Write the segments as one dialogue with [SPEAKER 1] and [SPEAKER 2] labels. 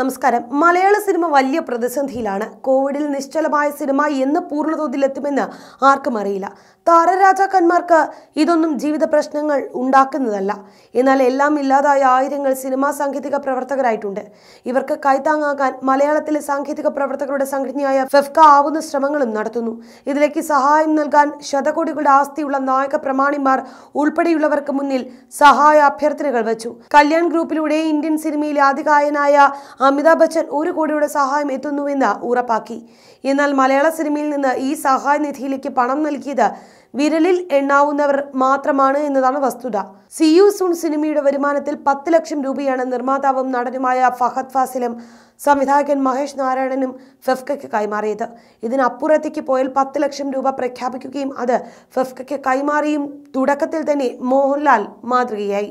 [SPEAKER 1] നമസ്കാരം മലയാള സിനിമ വലിയ പ്രതിസന്ധിയിലാണ് കോവിഡിൽ നിശ്ചലമായ സിനിമ എന്ന് എത്തുമെന്ന് ആർക്കും അറിയില്ല താരരാജാക്കന്മാർക്ക് ഇതൊന്നും ജീവിത പ്രശ്നങ്ങൾ ഉണ്ടാക്കുന്നതല്ല എന്നാൽ എല്ലാം ഇല്ലാതായ ആയിരങ്ങൾ സിനിമാ സാങ്കേതിക പ്രവർത്തകരായിട്ടുണ്ട് ഇവർക്ക് കൈത്താങ്ങാക്കാൻ മലയാളത്തിലെ സാങ്കേതിക പ്രവർത്തകരുടെ സംഘടനയായ ഫെഫ്ക ആവുന്ന ശ്രമങ്ങളും നടത്തുന്നു ഇതിലേക്ക് സഹായം നൽകാൻ ശതകോടികളുടെ ആസ്തിയുള്ള നായക പ്രമാണിമാർ ഉൾപ്പെടെയുള്ളവർക്ക് മുന്നിൽ സഹായ അഭ്യർത്ഥനകൾ വച്ചു കല്യാൺ ഗ്രൂപ്പിലൂടെ ഇന്ത്യൻ സിനിമയിലെ ആധികായനായ അമിതാഭ് ബച്ചൻ ഒരു കോടിയുടെ സഹായം എത്തുന്നുവെന്ന് ഉറപ്പാക്കി എന്നാൽ മലയാള സിനിമയിൽ നിന്ന് ഈ സഹായ നിധിയിലേക്ക് പണം നൽകിയത് വിരലിൽ എണ്ണാവുന്നവർ മാത്രമാണ് എന്നതാണ് വസ്തുത സി യു സൂൺ സിനിമയുടെ വരുമാനത്തിൽ പത്ത് ലക്ഷം രൂപയാണ് നിർമ്മാതാവും നടനുമായ ഫഹദ് ഫാസിലും സംവിധായകൻ മഹേഷ് നാരായണനും ഫെഫ്കയ്ക്ക് കൈമാറിയത് ഇതിനപ്പുറത്തേക്ക് പോയാൽ പത്ത് ലക്ഷം രൂപ പ്രഖ്യാപിക്കുകയും അത് ഫെഫ്കയ്ക്ക് കൈമാറിയും തുടക്കത്തിൽ തന്നെ മോഹൻലാൽ മാതൃകയായി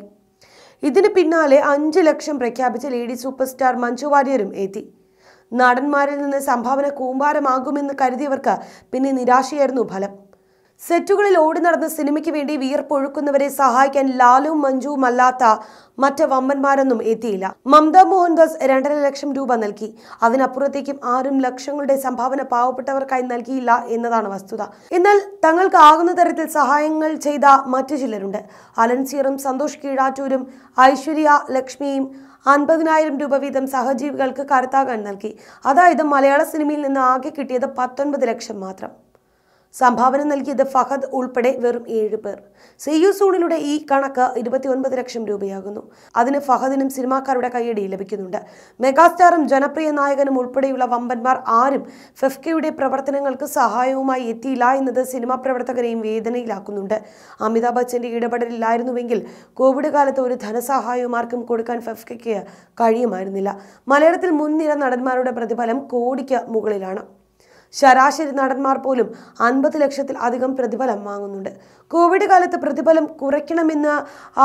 [SPEAKER 1] ഇതിന് പിന്നാലെ അഞ്ച് ലക്ഷം പ്രഖ്യാപിച്ച ലേഡി സൂപ്പർ സ്റ്റാർ മഞ്ജു വാര്യരും എത്തി നടന്മാരിൽ നിന്ന് സംഭാവന കൂമ്പാരമാകുമെന്ന് കരുതിയവർക്ക് പിന്നെ നിരാശയായിരുന്നു ഫലം സെറ്റുകളിൽ ഓടി നടന്ന സിനിമയ്ക്ക് വേണ്ടി വിയർപ്പൊഴുക്കുന്നവരെ സഹായിക്കാൻ ലാലും അല്ലാത്ത മറ്റ് വമ്പന്മാരൊന്നും എത്തിയില്ല മമത മോഹൻദാസ് രണ്ടര ലക്ഷം രൂപ നൽകി അതിനപ്പുറത്തേക്കും ആരും ലക്ഷങ്ങളുടെ സംഭാവന പാവപ്പെട്ടവർക്കായി നൽകിയില്ല എന്നതാണ് വസ്തുത എന്നാൽ തങ്ങൾക്ക് ആകുന്ന തരത്തിൽ സഹായങ്ങൾ ചെയ്ത മറ്റു ചിലരുണ്ട് അലൻസീറും സന്തോഷ് കീഴാറ്റൂരും ഐശ്വര്യ ലക്ഷ്മിയും അൻപതിനായിരം രൂപ വീതം സഹജീവികൾക്ക് കരുത്താകാൻ നൽകി അതായത് മലയാള സിനിമയിൽ നിന്ന് ആകെ കിട്ടിയത് പത്തൊൻപത് ലക്ഷം മാത്രം സംഭാവന നൽകിയത് ഫഹദ് ഉൾപ്പെടെ വെറും ഏഴ് പേർ സി യു സൂണിലൂടെ ഈ കണക്ക് ഇരുപത്തിയൊൻപത് ലക്ഷം രൂപയാകുന്നു അതിന് ഫഹദിനും സിനിമാക്കാരുടെ കയ്യടി ലഭിക്കുന്നുണ്ട് മെഗാസ്റ്റാറും ജനപ്രിയ നായകനും ഉൾപ്പെടെയുള്ള വമ്പന്മാർ ആരും ഫെഫ്കയുടെ പ്രവർത്തനങ്ങൾക്ക് സഹായവുമായി എത്തിയില്ല എന്നത് സിനിമാ പ്രവർത്തകരെയും വേദനയിലാക്കുന്നുണ്ട് അമിതാഭ് ബച്ചന്റെ ഇടപെടലില്ലായിരുന്നുവെങ്കിൽ കോവിഡ് കാലത്ത് ഒരു ധനസഹായവും ആർക്കും കൊടുക്കാൻ ഫെഫ്കയ്ക്ക് കഴിയുമായിരുന്നില്ല മലയാളത്തിൽ മുൻനിര നടന്മാരുടെ പ്രതിഫലം കോടിക്ക് മുകളിലാണ് ശരാശരി നടന്മാർ പോലും അൻപത് ലക്ഷത്തിൽ അധികം പ്രതിഫലം വാങ്ങുന്നുണ്ട് കോവിഡ് കാലത്ത് പ്രതിഫലം കുറയ്ക്കണമെന്ന്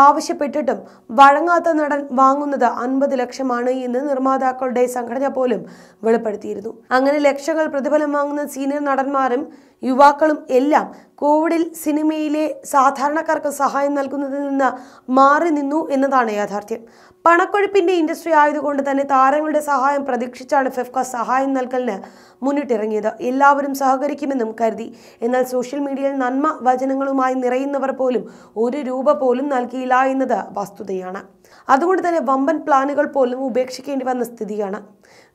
[SPEAKER 1] ആവശ്യപ്പെട്ടിട്ടും വഴങ്ങാത്ത നടൻ വാങ്ങുന്നത് അൻപത് ലക്ഷമാണ് എന്ന് നിർമ്മാതാക്കളുടെ സംഘടന പോലും വെളിപ്പെടുത്തിയിരുന്നു അങ്ങനെ ലക്ഷങ്ങൾ പ്രതിഫലം വാങ്ങുന്ന സീനിയർ നടന്മാരും യുവാക്കളും എല്ലാം കോവിഡിൽ സിനിമയിലെ സാധാരണക്കാർക്ക് സഹായം നൽകുന്നതിൽ നിന്ന് മാറി നിന്നു എന്നതാണ് യാഥാർത്ഥ്യം പണക്കൊഴുപ്പിൻ്റെ ഇൻഡസ്ട്രി ആയതുകൊണ്ട് തന്നെ താരങ്ങളുടെ സഹായം പ്രതീക്ഷിച്ചാണ് ഫെഫ്ക സഹായം നൽകലിന് മുന്നിട്ടിറങ്ങിയത് എല്ലാവരും സഹകരിക്കുമെന്നും കരുതി എന്നാൽ സോഷ്യൽ മീഡിയയിൽ നന്മ വചനങ്ങളുമായി നിറയുന്നവർ പോലും ഒരു രൂപ പോലും നൽകിയില്ല എന്നത് വസ്തുതയാണ് അതുകൊണ്ട് തന്നെ വമ്പൻ പ്ലാനുകൾ പോലും ഉപേക്ഷിക്കേണ്ടി വന്ന സ്ഥിതിയാണ്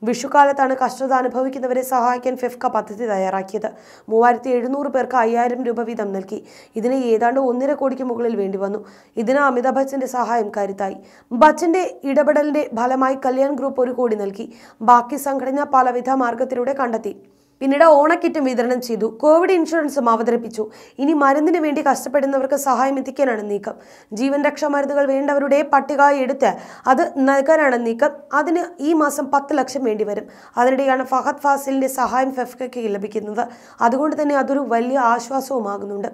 [SPEAKER 1] വിഷുക്കാലത്താണ് കഷ്ടത അനുഭവിക്കുന്നവരെ സഹായിക്കാൻ ഫെഫ്ക പദ്ധതി തയ്യാറാക്കിയത് മൂവായിരത്തി എഴുന്നൂറ് പേർക്ക് അയ്യായിരം രൂപ വീതം നൽകി ഇതിന് ഏതാണ്ട് ഒന്നര കോടിക്ക് മുകളിൽ വേണ്ടി വന്നു ഇതിന് അമിതാഭ് ബച്ചന്റെ സഹായം കരുത്തായി ബച്ചന്റെ ഇടപെടലിന്റെ ഫലമായി കല്യാൺ ഗ്രൂപ്പ് ഒരു കോടി നൽകി ബാക്കി സംഘടന പലവിധ മാർഗത്തിലൂടെ കണ്ടെത്തി പിന്നീട് ഓണക്കിറ്റും വിതരണം ചെയ്തു കോവിഡ് ഇൻഷുറൻസും അവതരിപ്പിച്ചു ഇനി മരുന്നിന് വേണ്ടി കഷ്ടപ്പെടുന്നവർക്ക് സഹായം എത്തിക്കാനാണ് നീക്കം ജീവൻ രക്ഷാ മരുന്നുകൾ വേണ്ടവരുടെ പട്ടിക എടുത്ത് അത് നൽകാനാണ് നീക്കം അതിന് ഈ മാസം പത്ത് ലക്ഷം വേണ്ടി വരും അതിനിടെയാണ് ഫഹദ് ഫാസിലിന്റെ സഹായം ഫെഫ്കയ്ക്ക് ലഭിക്കുന്നത് അതുകൊണ്ട് തന്നെ അതൊരു വലിയ ആശ്വാസവുമാകുന്നുണ്ട്